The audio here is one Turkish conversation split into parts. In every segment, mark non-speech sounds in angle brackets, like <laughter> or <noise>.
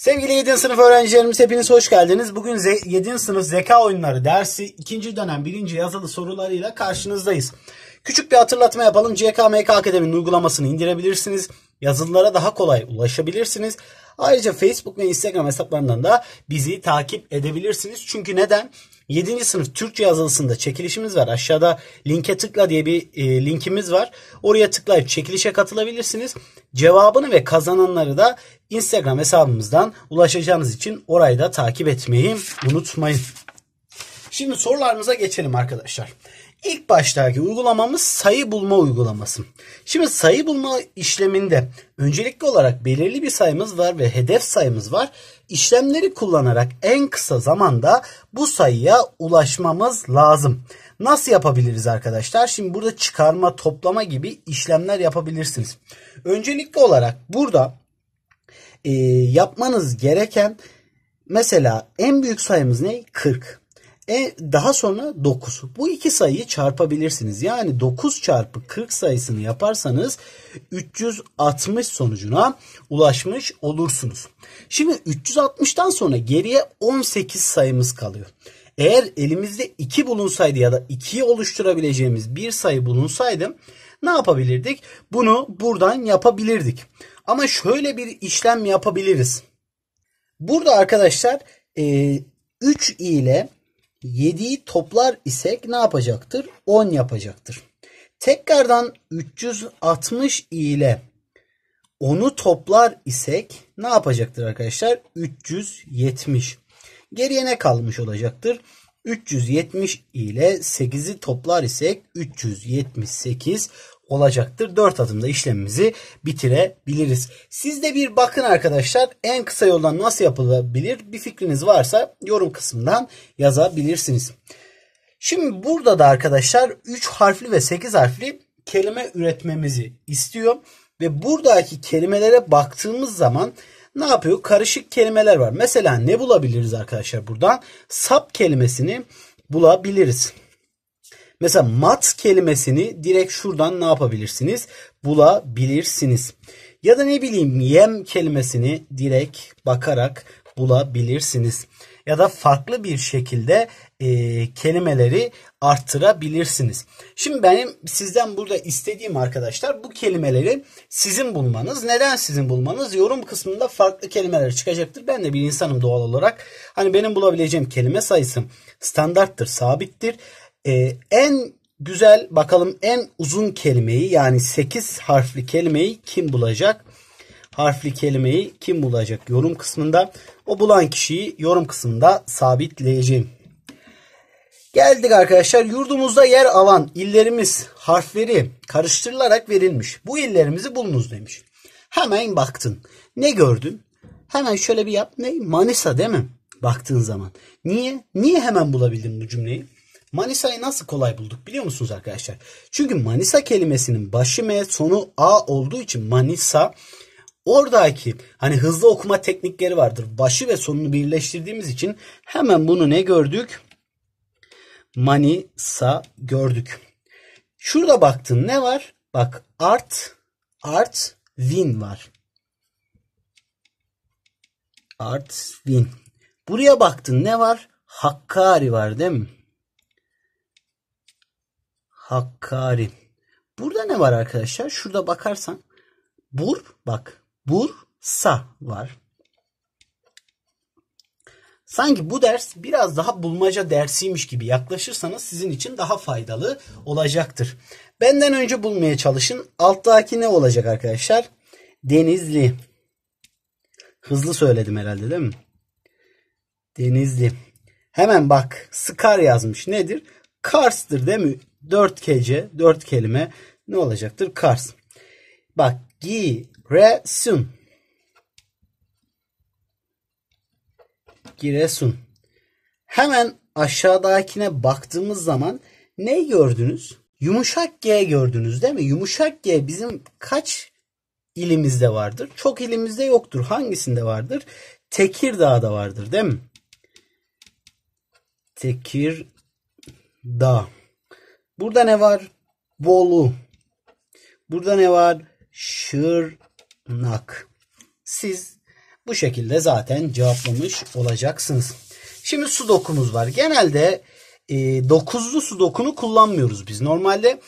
Sevgili 7. sınıf öğrencilerimiz hepiniz hoş geldiniz. Bugün 7. sınıf zeka oyunları dersi 2. dönem 1. yazılı sorularıyla karşınızdayız. Küçük bir hatırlatma yapalım. CKMK Akademi'nin uygulamasını indirebilirsiniz. Yazılılara daha kolay ulaşabilirsiniz. Ayrıca Facebook ve Instagram hesaplarından da bizi takip edebilirsiniz. Çünkü neden? 7. sınıf Türkçe yazılısında çekilişimiz var. Aşağıda linke tıkla diye bir e, linkimiz var. Oraya tıklayıp çekilişe katılabilirsiniz. Cevabını ve kazananları da Instagram hesabımızdan ulaşacağınız için orayı da takip etmeyi unutmayın. Şimdi sorularımıza geçelim arkadaşlar. İlk baştaki uygulamamız sayı bulma uygulaması. Şimdi sayı bulma işleminde öncelikli olarak belirli bir sayımız var ve hedef sayımız var. İşlemleri kullanarak en kısa zamanda bu sayıya ulaşmamız lazım. Nasıl yapabiliriz arkadaşlar? Şimdi burada çıkarma, toplama gibi işlemler yapabilirsiniz. Öncelikli olarak burada e, yapmanız gereken mesela en büyük sayımız ne? 40. E, daha sonra 9. Bu iki sayıyı çarpabilirsiniz. Yani 9 çarpı 40 sayısını yaparsanız 360 sonucuna ulaşmış olursunuz. Şimdi 360'tan sonra geriye 18 sayımız kalıyor. Eğer elimizde 2 bulunsaydı ya da 2'yi oluşturabileceğimiz bir sayı bulunsaydı ne yapabilirdik? Bunu buradan yapabilirdik. Ama şöyle bir işlem yapabiliriz. Burada arkadaşlar e, 3 ile 7'yi toplar isek ne yapacaktır? 10 yapacaktır. Tekrardan 360 ile 10'u toplar isek ne yapacaktır arkadaşlar? 370. Geriye ne kalmış olacaktır? 370 ile 8'i toplar isek 378 olacaktır. Dört adımda işlemimizi bitirebiliriz. Siz de bir bakın arkadaşlar en kısa yoldan nasıl yapılabilir bir fikriniz varsa yorum kısmından yazabilirsiniz. Şimdi burada da arkadaşlar 3 harfli ve 8 harfli kelime üretmemizi istiyor. Ve buradaki kelimelere baktığımız zaman ne yapıyor? Karışık kelimeler var. Mesela ne bulabiliriz arkadaşlar buradan? Sap kelimesini bulabiliriz. Mesela mat kelimesini direkt şuradan ne yapabilirsiniz? Bulabilirsiniz. Ya da ne bileyim yem kelimesini direkt bakarak bulabilirsiniz. Ya da farklı bir şekilde e, kelimeleri arttırabilirsiniz. Şimdi benim sizden burada istediğim arkadaşlar bu kelimeleri sizin bulmanız. Neden sizin bulmanız? Yorum kısmında farklı kelimeler çıkacaktır. Ben de bir insanım doğal olarak. Hani benim bulabileceğim kelime sayısı standarttır, sabittir. Ee, en güzel bakalım en uzun kelimeyi yani 8 harfli kelimeyi kim bulacak? Harfli kelimeyi kim bulacak yorum kısmında. O bulan kişiyi yorum kısmında sabitleyeceğim. Geldik arkadaşlar yurdumuzda yer alan illerimiz harfleri karıştırılarak verilmiş. Bu illerimizi bulunuz demiş. Hemen baktın. Ne gördün? Hemen şöyle bir yap. Ne? Manisa değil mi? Baktığın zaman. Niye? Niye hemen bulabildim bu cümleyi? Manisa'yı nasıl kolay bulduk biliyor musunuz arkadaşlar? Çünkü Manisa kelimesinin başı M sonu A olduğu için Manisa oradaki hani hızlı okuma teknikleri vardır. Başı ve sonunu birleştirdiğimiz için hemen bunu ne gördük? Manisa gördük. Şurada baktın ne var? Bak art art win var. Art, Win. Buraya baktın ne var? Hakkari var değil mi? Hakkari. Burada ne var arkadaşlar? Şurada bakarsan bur bak bursa var. Sanki bu ders biraz daha bulmaca dersiymiş gibi yaklaşırsanız sizin için daha faydalı olacaktır. Benden önce bulmaya çalışın. Alttaki ne olacak arkadaşlar? Denizli. Hızlı söyledim herhalde değil mi? Denizli. Hemen bak Skar yazmış. Nedir? Kars'tır değil mi? 4 kece, 4 kelime ne olacaktır? Kars. Bak Giresun. Giresun. Hemen aşağıdakine baktığımız zaman ne gördünüz? Yumuşak G gördünüz değil mi? Yumuşak G bizim kaç ilimizde vardır? Çok ilimizde yoktur. Hangisinde vardır? Tekirdağ'da vardır değil mi? Tekirdağ. Burada ne var? Bolu. Burada ne var? Şırnak. Siz bu şekilde zaten cevaplamış olacaksınız. Şimdi su dokumuz var. Genelde e, dokuzlu dokunu kullanmıyoruz biz. Normalde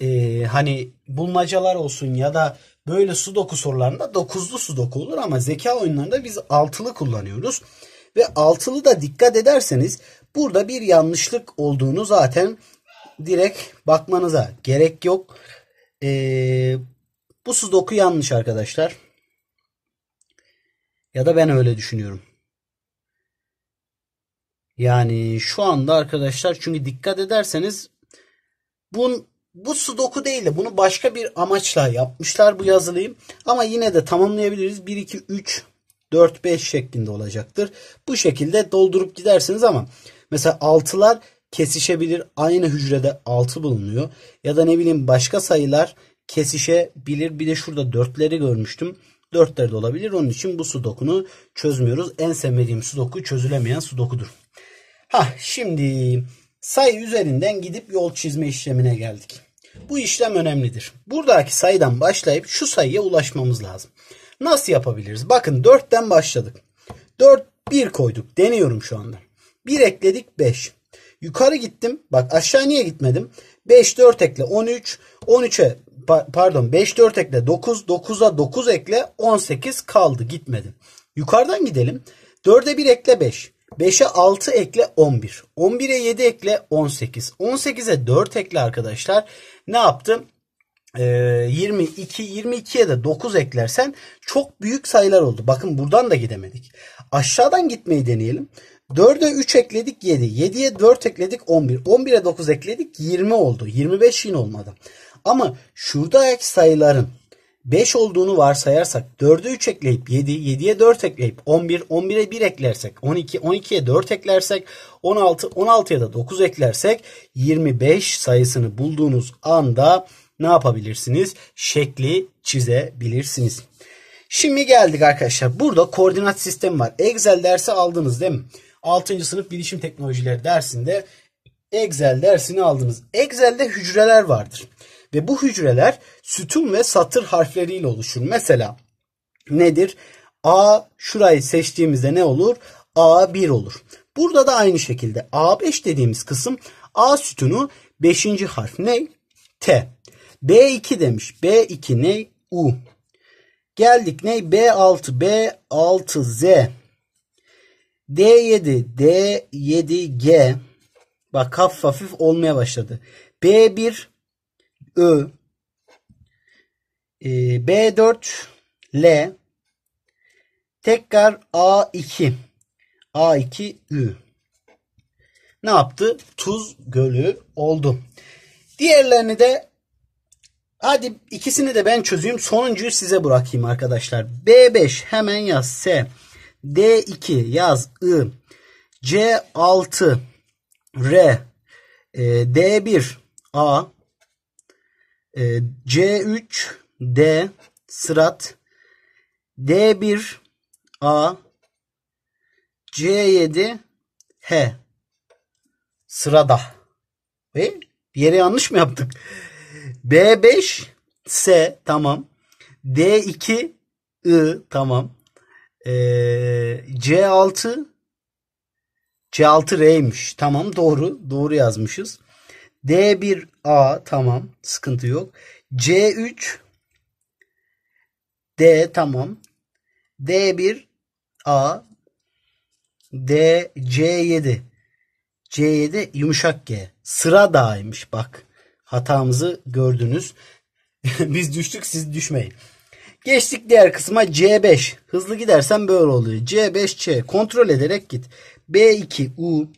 e, hani bulmacalar olsun ya da böyle su sudoku sorularında dokuzlu su doku olur ama zeka oyunlarında biz altılı kullanıyoruz. Ve altılı da dikkat ederseniz burada bir yanlışlık olduğunu zaten direkt bakmanıza gerek yok. Ee, bu sudoku yanlış arkadaşlar. Ya da ben öyle düşünüyorum. Yani şu anda arkadaşlar çünkü dikkat ederseniz bun, bu sudoku değil de bunu başka bir amaçla yapmışlar bu yazılıyı. Ama yine de tamamlayabiliriz. 1, 2, 3, 4, 5 şeklinde olacaktır. Bu şekilde doldurup gidersiniz ama mesela 6'lar kesişebilir. Aynı hücrede 6 bulunuyor. Ya da ne bileyim başka sayılar kesişebilir. Bir de şurada 4'leri görmüştüm. 4'ler de olabilir. Onun için bu sudokunu çözmüyoruz. En sevmediğim sudoku çözülemeyen sudokudur. Ha şimdi sayı üzerinden gidip yol çizme işlemine geldik. Bu işlem önemlidir. Buradaki sayıdan başlayıp şu sayıya ulaşmamız lazım. Nasıl yapabiliriz? Bakın 4'ten başladık. 4 1 koyduk. Deniyorum şu anda. 1 ekledik 5. Yukarı gittim. Bak aşağı niye gitmedim? 5 4 ekle 13. 13'e pardon 5 4 ekle 9. 9'a 9 ekle 18 kaldı gitmedi. Yukarıdan gidelim. 4'e 1 ekle 5. 5'e 6 ekle 11. 11'e 7 ekle 18. 18'e 4 ekle arkadaşlar. Ne yaptım? 22 ee, 22'ye de 9 eklersen çok büyük sayılar oldu. Bakın buradan da gidemedik. Aşağıdan gitmeyi deneyelim. 4'e 3 ekledik 7. 7'ye 4 ekledik 11. 11'e 9 ekledik 20 oldu. 25 yine olmadı. Ama şuradaki sayıların 5 olduğunu varsayarsak 4'e 3 ekleyip 7, 7'ye 4 ekleyip 11, 11'e 1 eklersek 12, 12'ye 4 eklersek 16, 16'ya da 9 eklersek 25 sayısını bulduğunuz anda ne yapabilirsiniz? Şekli çizebilirsiniz. Şimdi geldik arkadaşlar. Burada koordinat sistemi var. Excel dersi aldınız değil mi? 6. sınıf bilişim teknolojileri dersinde Excel dersini aldınız. Excel'de hücreler vardır. Ve bu hücreler sütun ve satır harfleriyle oluşur. Mesela nedir? A şurayı seçtiğimizde ne olur? A1 olur. Burada da aynı şekilde A5 dediğimiz kısım A sütunu 5. harf ne? T. B2 demiş. B2 ne? U. Geldik ne? B6, B6Z. D7, D7G bak kaf hafif olmaya başladı. B1 Ö e, ee, B4 L tekrar A2 A2 Ü ne yaptı? Tuz gölü oldu. Diğerlerini de hadi ikisini de ben çözeyim. Sonuncuyu size bırakayım arkadaşlar. B5 hemen yaz S. D2 yaz I. C6 R. E, ee, D1 A. E, ee, C3 D sırat. D1 A. C7 H. Sırada. Ve yeri yanlış mı yaptık? B5 S tamam. D2 I tamam. Ee, C6 C6R'ymiş. Tamam doğru. Doğru yazmışız. D1A tamam. Sıkıntı yok. C3 D tamam. D1A D C7 C7 yumuşak G. Sıra dağıymış bak. Hatamızı gördünüz. <laughs> Biz düştük siz düşmeyin. Geçtik diğer kısma C5. Hızlı gidersen böyle oluyor. C5C kontrol ederek git. B2U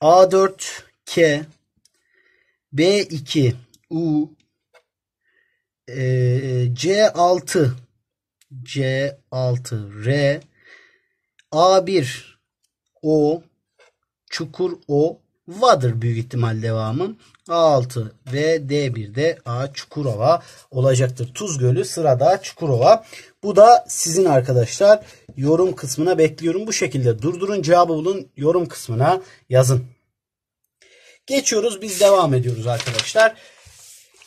A4K B2U C6 C6R A1 O Çukur O Water büyük ihtimal devamı. A6 ve D1'de A Çukurova olacaktır. Tuz Gölü sırada Çukurova. Bu da sizin arkadaşlar yorum kısmına bekliyorum. Bu şekilde durdurun cevabı bulun yorum kısmına yazın. Geçiyoruz biz devam ediyoruz arkadaşlar.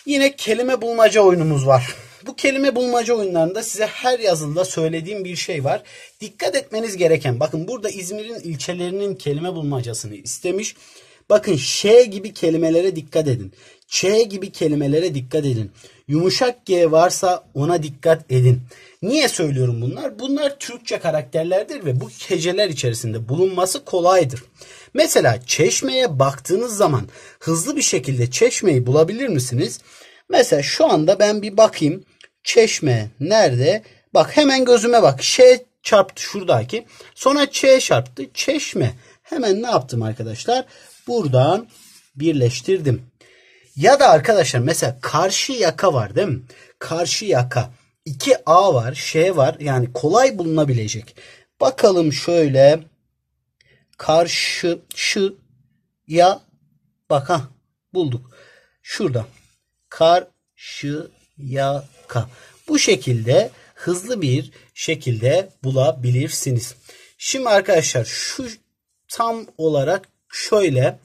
Yine kelime bulmaca oyunumuz var. Bu kelime bulmaca oyunlarında size her yazılıda söylediğim bir şey var. Dikkat etmeniz gereken bakın burada İzmir'in ilçelerinin kelime bulmacasını istemiş. Bakın ş gibi kelimelere dikkat edin. Ç gibi kelimelere dikkat edin. Yumuşak G varsa ona dikkat edin. Niye söylüyorum bunlar? Bunlar Türkçe karakterlerdir ve bu heceler içerisinde bulunması kolaydır. Mesela çeşmeye baktığınız zaman hızlı bir şekilde çeşmeyi bulabilir misiniz? Mesela şu anda ben bir bakayım. Çeşme nerede? Bak hemen gözüme bak. Ş çarptı şuradaki. Sonra Ç çarptı. Çeşme. Hemen ne yaptım arkadaşlar? Buradan birleştirdim. Ya da arkadaşlar mesela karşı yaka var değil mi? Karşı yaka. 2A var, Ş var. Yani kolay bulunabilecek. Bakalım şöyle. Karşı, şu, ya. Bak ha bulduk. Şurada. Karşı, yaka. Bu şekilde hızlı bir şekilde bulabilirsiniz. Şimdi arkadaşlar şu tam olarak şöyle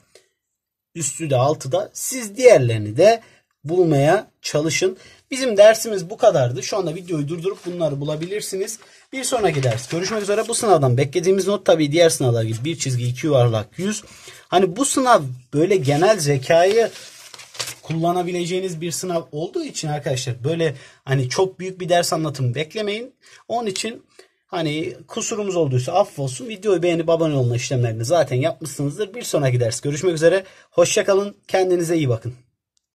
üstü de altı da siz diğerlerini de bulmaya çalışın. Bizim dersimiz bu kadardı. Şu anda videoyu durdurup bunları bulabilirsiniz. Bir sonraki ders görüşmek üzere. Bu sınavdan beklediğimiz not tabii diğer sınavlar gibi bir çizgi iki yuvarlak yüz. Hani bu sınav böyle genel zekayı kullanabileceğiniz bir sınav olduğu için arkadaşlar böyle hani çok büyük bir ders anlatımı beklemeyin. Onun için Hani kusurumuz olduysa affolsun. Videoyu beğenip babanın olma işlemlerini zaten yapmışsınızdır. Bir sonraki ders görüşmek üzere. Hoşçakalın. Kendinize iyi bakın.